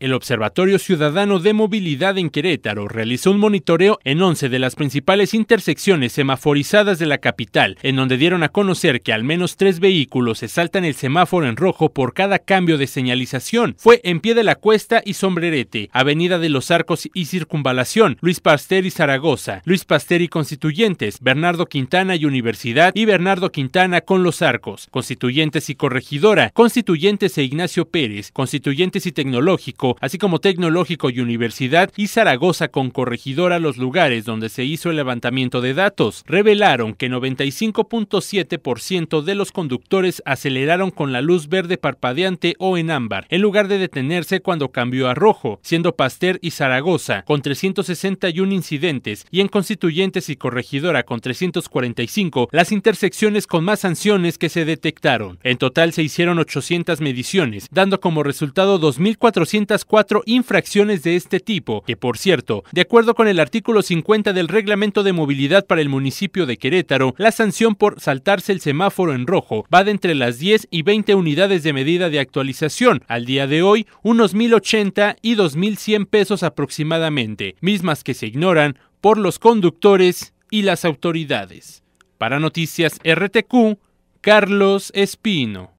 El Observatorio Ciudadano de Movilidad en Querétaro realizó un monitoreo en 11 de las principales intersecciones semaforizadas de la capital, en donde dieron a conocer que al menos tres vehículos se saltan el semáforo en rojo por cada cambio de señalización. Fue en Pie de la Cuesta y Sombrerete, Avenida de los Arcos y Circunvalación, Luis Pasteur y Zaragoza, Luis Pasteur y Constituyentes, Bernardo Quintana y Universidad y Bernardo Quintana con los Arcos, Constituyentes y Corregidora, Constituyentes e Ignacio Pérez, Constituyentes y Tecnológico, así como Tecnológico y Universidad y Zaragoza con corregidora los lugares donde se hizo el levantamiento de datos, revelaron que 95.7% de los conductores aceleraron con la luz verde parpadeante o en ámbar, en lugar de detenerse cuando cambió a rojo, siendo Pasteur y Zaragoza con 361 incidentes y en Constituyentes y Corregidora con 345 las intersecciones con más sanciones que se detectaron. En total se hicieron 800 mediciones, dando como resultado 2.400 cuatro infracciones de este tipo, que por cierto, de acuerdo con el artículo 50 del Reglamento de Movilidad para el municipio de Querétaro, la sanción por saltarse el semáforo en rojo va de entre las 10 y 20 unidades de medida de actualización, al día de hoy unos 1.080 y 2.100 pesos aproximadamente, mismas que se ignoran por los conductores y las autoridades. Para Noticias RTQ, Carlos Espino.